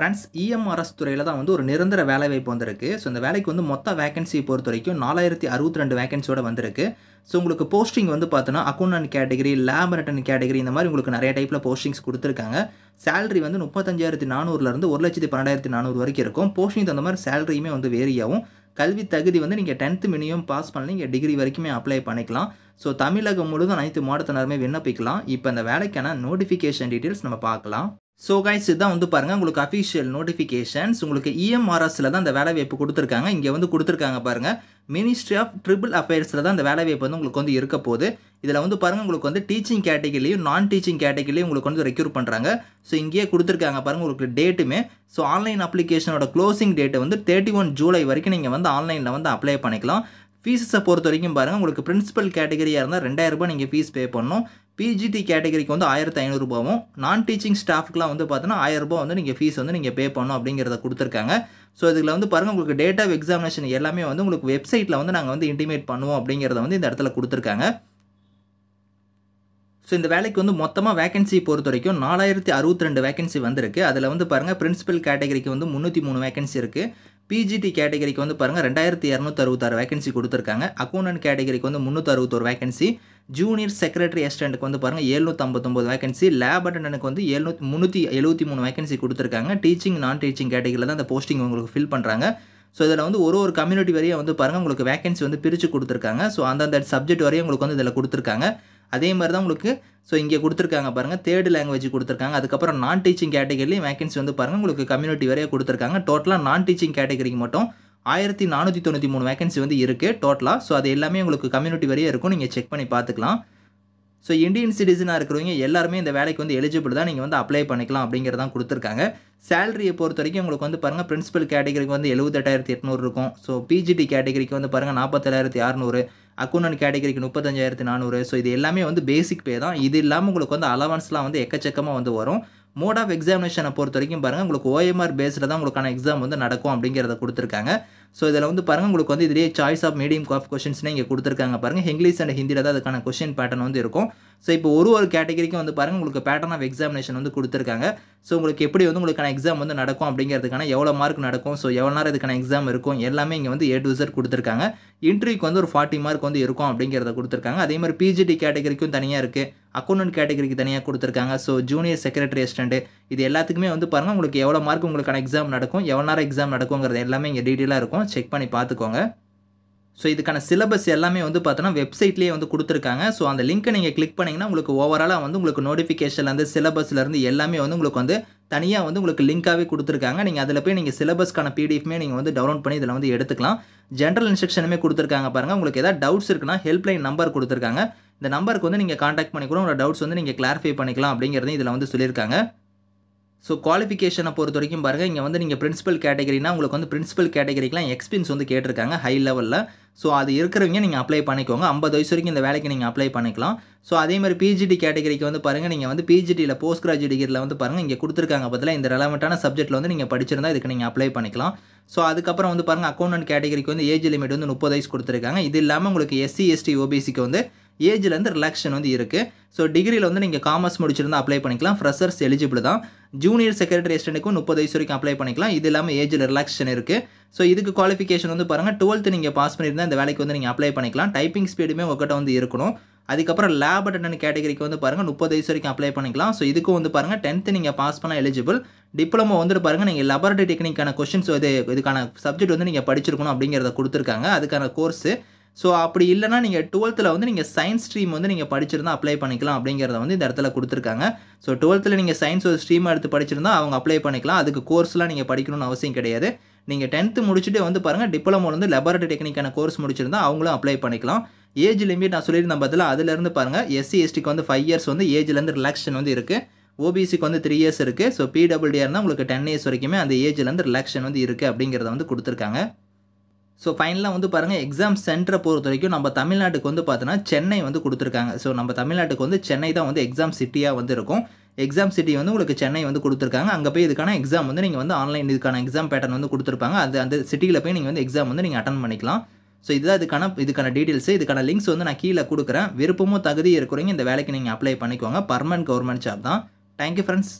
friends இஎம்ஆர்எஸ் e துறையில் தான் வந்து ஒரு நிரந்தர வேலைவாய்ப்பு வந்திருக்கு ஸோ இந்த வேலைக்கு வந்து மொத்த வேகன்சி பொறுத்த வரைக்கும் நாலாயிரத்தி அறுபத்தி ரெண்டு வேகன்சியோட வந்திருக்கு ஸோ உங்களுக்கு போஸ்டிங் வந்து பார்த்தோன்னா accountant category lab written category இந்த மாதிரி உங்களுக்கு நிறைய டைப்பில் போஸ்டிங்ஸ் கொடுத்துருக்காங்க சேலரி வந்து முப்பத்தஞ்சாயிரத்தி நானூறுலேருந்து ஒரு லட்சத்தி பன்னெண்டாயிரத்தி நானூறு வரைக்கும் இருக்கும் போஸ்டிங் தகுந்த மாதிரி சேலரியுமே வந்து வேரியாகும் கல்வி தகுதி வந்து நீங்கள் டென்த்து மினிமம் பாஸ் பண்ணி நீங்கள் டிகிரி வரைக்குமே அப்ளை பண்ணிக்கலாம் ஸோ தமிழகம் முழுவதும் அனைத்து மாவட்டத்தினருமே விண்ணப்பிக்கலாம் இப்போ இந்த வேலைக்கான நோட்டிஃபிகேஷன் டீட்டெயில்ஸ் நம்ம பார்க்கலாம் ஸோ கைஸ் இதுதான் வந்து பாருங்கள் உங்களுக்கு அஃபிஷியல் நோட்டிஃபிகேஷன்ஸ் உங்களுக்கு இஎம்ஆர்எஸில் e தான் அந்த வேலைவாய்ப்பு கொடுத்துருக்காங்க இங்கே வந்து கொடுத்துருக்காங்க பாருங்கள் மினிஸ்ட்ரி ஆஃப் ட்ரிபிள் அஃபேர்ஸில் தான் அந்த வேலைவாய்ப்பு வந்து உங்களுக்கு வந்து இருக்க போகுது இதில் வந்து பாருங்கள் உங்களுக்கு வந்து டீச்சிங் கேட்டகிரிலையும் நான் டீச்சிங் கேட்டகிரிலையும் உங்களுக்கு வந்து ரெக்யூர் பண்ணுறாங்க ஸோ இங்கேயே கொடுத்துருக்காங்க பாருங்கள் உங்களுக்கு டேட்டுமே ஸோ ஆன்லைன் அப்ளிகேஷனோட க்ளோசிங் டேட்டு வந்து தேர்ட்டி ஒன் ஜூலை வரைக்கும் நீங்கள் வந்து ஆன்லைனில் வந்து அப்ளை பண்ணிக்கலாம் ஃபீஸஸை பொறுத்த வரைக்கும் பாருங்கள் உங்களுக்கு பிரின்சிபல் கேட்டகரியாக இருந்தால் ரெண்டாயிரரூபா நீங்கள் ஃபீஸ் பே பண்ணணும் பிஜிடி கேட்டகரிக்கு வந்து ஆயிரத்தி ஐநூறுரூபாவும் நான் டீச்சிங் ஸ்டாஃப்க்குலாம் வந்து பார்த்தோன்னா ஆயிரரூபா வந்து நீங்கள் ஃபீஸ் வந்து நீங்கள் பே பண்ணணும் அப்படிங்கிறத கொடுத்துருக்காங்க ஸோ இதில் வந்து பாருங்கள் உங்களுக்கு டேட் ஆஃப் எக்ஸாமினேஷன் எல்லாமே வந்து உங்களுக்கு வெப்சைட்டில் வந்து நாங்கள் வந்து இன்டிமேட் பண்ணுவோம் அப்படிங்கிறத வந்து இந்த இடத்துல கொடுத்துருக்காங்க ஸோ இந்த வேலைக்கு வந்து மொத்தமாக வேகன்சி பொறுத்த வரைக்கும் நாலாயிரத்தி அறுபத்தி ரெண்டு வேகன்சி வந்திருக்கு அதில் வந்து பாருங்கள் பிரின்சிபல் கேட்டகரிக்கு வந்து முந்நூற்றி மூணு வேகன்சி இருக்குது பிஜிடி கேட்டகரிக்கு வந்து பாருங்கள் ரெண்டாயிரத்தி இரநூத்தி அறுபத்தாறு வேகன்சி கொடுத்துருக்காங்க அக்கௌண்டன்ட் கேட்டகரிக்கு வந்து முந்நூற்றி வேகன்சி ஜூனியர் செக்ரட்டரி அசிஸ்டண்ட்டுக்கு வந்து பாருங்கள் எழுநூற்றம்பத்தொம்பது வேகன்சி லேப் அட்டண்டனுக்கு வந்து எழுநூத்தி முந்நூற்றி எழுபத்தி மூணு வேகன்சி கொடுத்துருக்காங்க டீச்சிங் நான் டீச்சிங் கேட்டகரியில் தான் அந்த போஸ்டிங் உங்களுக்கு ஃபில் பண்ணுறாங்க ஸோ இதில் வந்து ஒரு ஒரு கம்யூனிட்டி வரையும் வந்து பாருங்கள் உங்களுக்கு வேகன்சி வந்து பிரித்து கொடுத்துருக்காங்க ஸோ அந்தந்த சப்ஜெக்ட் வரையும் உங்களுக்கு வந்து இதில் கொடுத்துருக்காங்க அதே மாதிரி தான் உங்களுக்கு ஸோ இங்கே கொடுத்துருக்காங்க பாருங்கள் தேர்டு லாங்குவேஜ் கொடுத்துருக்காங்க அதுக்கப்புறம் நான் டீச்சிங் கேட்டகரிலையும் வேகன்சி வந்து பாருங்கள் உங்களுக்கு கம்யூனிட்டி வரைய கொடுத்துருக்காங்க டோட்டலாக நான் டீச்சிங் கேட்டகரிக்கு மட்டும் ஆயிரத்தி நானூற்றி தொண்ணூற்றி மூணு வேகன்சி வந்து இருக்குது டோட்டலாக ஸோ அது எல்லாமே உங்களுக்கு கம்யூனிட்டி வரையே இருக்கும் நீங்கள் செக் பண்ணி பார்த்துக்கலாம் ஸோ இந்தியன் சிட்டிசனாக இருக்கிறவங்க எல்லாருமே இந்த வேலைக்கு வந்து எலிஜிபிள் தான் நீங்கள் வந்து அப்ளை பண்ணிக்கலாம் அப்படிங்கிறதான் கொடுத்துருக்காங்க சேலரியை பொறுத்த வரைக்கும் உங்களுக்கு வந்து பாருங்கள் பிரின்சிபல் கேட்டகரிக்கு வந்து எழுபத்தெட்டாயிரத்தி எட்நூறு இருக்கும் ஸோ பிஜிடி கேட்டகரிக்கு வந்து பாருங்கள் நாற்பத்தேழாயிரத்தி அறநூறு அக்கௌண்ட் கேட்டகரிக்கு முப்பத்தஞ்சாயிரத்தி நானூறு ஸோ இது எல்லாமே வந்து பேசிக் பே தான் இது இல்லாமல் உங்களுக்கு வந்து அலவன்ஸ்லாம் வந்து எக்கச்சக்கமாக வந்து வரும் மோட் ஆஃப் எக்ஸாமினேஷனை பொறுத்த வரைக்கும் பாருங்கள் உங்களுக்கு ஓஎம்ஆர் பேஸில் தான் உங்களுக்கான எக்ஸாம் வந்து நடக்கும் அப்படிங்கிறத கொடுத்துருக்காங்க ஸோ இதில் வந்து பாருங்கள் உங்களுக்கு வந்து இதிலேயே சாய்ஸ் ஆஃப் மீடியம் ஆஃப் கொஷின்ஸ்னே இங்கே கொடுத்துருக்காங்க பாருங்கள் இங்கிலீஷ் அண்ட் ஹிந்தியில் தான் அதுக்கான கொஷின் பேட்டர்ன் வந்து இருக்கும் ஸோ இப்போ ஒரு ஒரு கேட்டகரிக்கும் வந்து பாருங்கள் உங்களுக்கு பேட்டர்ன் ஆஃப் எக்ஸாமினேஷன் வந்து கொடுத்துருக்காங்க ஸோ உங்களுக்கு எப்படி வந்து உங்களுக்கான எக்ஸாம் வந்து நடக்கும் அப்படிங்கிறதுக்கான எவ்வளோ மார்க் நடக்கும் ஸோ எவ்வளோ நேரம் இதுக்கான எக்ஸாம் இருக்கும் எல்லாமே இங்கே வந்து ஏ டு இசட் கொடுத்துருக்காங்க இன்ட்ரிவியூக்கு வந்து ஒரு ஃபார்ட்டி மார்க் வந்து இருக்கும் அப்படிங்கிறத கொடுத்துருக்காங்க அதே மாதிரி பிஜிடி கேட்டகரிக்கும் தனியாக இருக்குது அக்கௌண்டன்ட் கேட்டகரிக்கு தனியாக கொடுத்துருக்காங்க ஸோ ஜூனியர் செக்ரட்டரி அசிஸ்டண்ட்டு இது எல்லாத்துக்குமே வந்து பாருங்கள் உங்களுக்கு எவ்வளோ மார்க் உங்களுக்கான எக்ஸாம் நடக்கும் எவ்வளோ நேரம் எக்ஸாம் நடக்குங்கிறது எல்லாமே இங்கே டீட்டெயிலாக இருக்கும் செக் பண்ணி பார்த்துக்கோங்க ஸோ இதுக்கான சிலபஸ் எல்லாமே வந்து பார்த்தோன்னா வெப்சைட்லேயே வந்து கொடுத்துருக்காங்க ஸோ அந்த லிங்க்கை நீங்கள் கிளிக் பண்ணிங்கன்னா உங்களுக்கு ஓவராலாக வந்து உங்களுக்கு நோட்டிஃபிகேஷன்லேருந்து சிலபஸ்லேருந்து எல்லாமே வந்து உங்களுக்கு வந்து தனியாக வந்து உங்களுக்கு லிங்க்காகவே கொடுத்துருக்காங்க நீங்கள் அதில் போய் நீங்கள் சிலபஸ்க்கான பிடிஎஃப்மே நீங்கள் வந்து டவுன்லோட் பண்ணி இதில் வந்து எடுத்துக்கலாம் ஜென்ரல் இன்ஸ்ட்ரக்ஷனுமே கொடுத்துருக்காங்க பாருங்கள் உங்களுக்கு எதாவது டவுட்ஸ் இருக்குன்னா ஹெல்ப்லைன் நம்பர் கொடுத்துருக்காங்க இந்த நம்பருக்கு வந்து நீங்கள் காண்டாக்ட் பண்ணி கூட உங்களோட டவுட்ஸ் வந்து நீங்கள் கிளாரிஃபை பண்ணிக்கலாம் அப்படிங்கிறதையும் இதில் வந்து சொல்லியிருக்காங்க ஸோ குவாலிஃபிகேஷனை பொறுத்த வரைக்கும் பாருங்கள் இங்கே வந்து நீங்கள் பிரின்சிபல் கேட்டகரினா உங்களுக்கு வந்து பிரின்சிபல் கேட்டகரிக்கெலாம் எக்ஸ்பீரியன்ஸ் வந்து கேட்டிருக்காங்க ஹை லெவலில் ஸோ அது இருக்கிறவங்க நீங்கள் அப்ளை பண்ணிக்கோங்க ஐம்பது வயசு வரைக்கும் இந்த வேலைக்கு நீங்கள் அப்ளை பண்ணிக்கலாம் ஸோ அதே மாதிரி பிஜிடி கேட்டகரிக்கு வந்து பாருங்கள் நீங்கள் வந்து பிஜிடியில் போஸ்ட் கிராஜுவேட் டிகிரியில் வந்து பாருங்கள் இங்கே கொடுத்துருக்காங்க பதிலாக இந்த ரெலவெண்ட்டான சப்ஜெக்ட்டில் வந்து நீங்கள் படிச்சிருந்தால் இதுக்கு நீங்கள் அப்ளை பண்ணிக்கலாம் ஸோ அதுக்கப்புறம் வந்து பாருங்கள் அக்கௌண்டன்ட் கேட்டகரிக்கு வந்து ஏஜ் லிமிட் வந்து முப்பது வயசு கொடுத்துருக்காங்க இது இல்லாமல் உங்களுக்கு எஸ்சி எஸ்டி ஓபிசிக்கு வந்து ஏஜ்லேருந்து ரிலாக்ஷன் வந்து இருக்குது ஸோ டிகிரியில் வந்து நீங்கள் காமர்ஸ் முடிச்சிருந்தால் அப்ளை பண்ணிக்கலாம் ஃப்ரெஷர்ஸ் எலிஜிபிள் தான் ஜூனியர் செக்ரட்டரி அசிஸ்டண்ட்டுக்கும் முப்பது வயசு வரைக்கும் அப்ளை பண்ணிக்கலாம் இது இல்லாமல் ஏஜில் ரிலாக்ஷன் இருக்குது ஸோ இதுக்கு குவாலிஃபிகேஷன் வந்து பாருங்கள் டுவெல்த்து நீங்கள் பாஸ் பண்ணியிருந்தால் இந்த வேலைக்கு வந்து நீங்கள் அப்ளை பண்ணிக்கலாம் டைப்பிங் ஸ்பீடுமே உங்கள்கிட்ட வந்து இருக்கணும் அதுக்கப்புறம் லேப் அட்டன் கேட்டகரிக்கு வந்து பாருங்கள் முப்பது வயசு வரைக்கும் அப்ளை பண்ணிக்கலாம் ஸோ இதுக்கும் வந்து பாருங்கள் டென்த்து நீங்கள் பாஸ் பண்ணால் எலிஜிபிள் டிப்ளமோ வந்துட்டு பாருங்கள் நீங்கள் லெபரட்டரி டெக்னிக்கான கொஷின்ஸ் இது இதுக்கான சப்ஜெக்ட் வந்து நீங்கள் படிச்சிருக்கணும் அப்படிங்கிறத கொடுத்துருக்காங்க அதுக்கான கோர்ஸு ஸோ அப்படி இல்லைனா நீங்கள் டுவெல்த்தில் வந்து நீங்கள் சயின்ஸ் ஸ்ட்ரீம் வந்து நீங்கள் படிச்சிருந்தா அப்ளை பண்ணிக்கலாம் அப்படிங்கிறத வந்து இந்த இடத்துல கொடுத்துருக்காங்க ஸோ டுவெல்த்தில் நீங்கள் சயின்ஸ் ஒரு ஸ்ட்ரீம் எடுத்து படிச்சிருந்தா அவங்க அப்ளை பண்ணிக்கலாம் அதுக்கு கோர்ஸ்லாம் நீங்கள் படிக்கணும்னு அவசியம் கிடையாது நீங்கள் டென்த்து முடிச்சுட்டு வந்து பாருங்கள் டிப்ளமோ வந்து லெபார்டரி டெக்னிக்கான கோர்ஸ் முடிச்சிருந்தா அவங்களும் அப்ளை பண்ணிக்கலாம் ஏஜ் லிமிட் நான் சொல்லியிருந்தேன் பதில் அதுலேருந்து பாருங்கள் எஸ்சி எஸ்டிக்கு வந்து ஃபைவ் இயர்ஸ் வந்து ஏஜ்லேருந்து ரிலாக்ஷன் வந்து இருக்குது ஓபிசிக்கு வந்து த்ரீ இயர்ஸ் இருக்குது ஸோ பிடபிள்யூடிஆர்னால் உங்களுக்கு டென் இயர்ஸ் வரைக்குமே அந்த ஏஜ்லேருந்து ரிலாக்ஷன் வந்து இருக்குது அப்படிங்கிறத வந்து கொடுத்துருக்காங்க ஸோ ஃபைனலாக வந்து பாருங்கள் எக்ஸாம் சென்டரை பொறுத்த வரைக்கும் நம்ம தமிழ்நாட்டுக்கு வந்து பார்த்தோன்னா சென்னை வந்து கொடுத்துருக்காங்க ஸோ நம்ம தமிழ்நாட்டுக்கு வந்து சென்னை தான் வந்து எக்ஸாம் சிட்டியாக வந்து இருக்கும் எக்ஸாம் சிட்டி வந்து உங்களுக்கு சென்னை வந்து கொடுத்துருக்காங்க அங்கே போய் இதுக்கான எக்ஸாம் வந்து நீங்கள் வந்து ஆன்லைன் இதுக்கான எக்ஸாம் பேட்டர்ன் வந்து கொடுத்துருப்பாங்க அது அந்த சிட்டியில் போய் நீங்கள் வந்து எக்ஸாம் வந்து நீங்கள் அட்டன் பண்ணிக்கலாம் ஸோ இதுதான் இதுக்கான இதுக்கான டீட்டெயில்ஸு இதுக்கான லிங்க்ஸ் வந்து நான் கீழே கொடுக்குறேன் விருப்பமும் தகுதி இருக்கிறீங்க இந்த வேலைக்கு நீங்கள் அப்ளை பண்ணிக்கோங்க பர்மனன்ட் கவர்மெண்ட் ஜாப் தான் தேங்க்யூ ஃப்ரெண்ட்ஸ்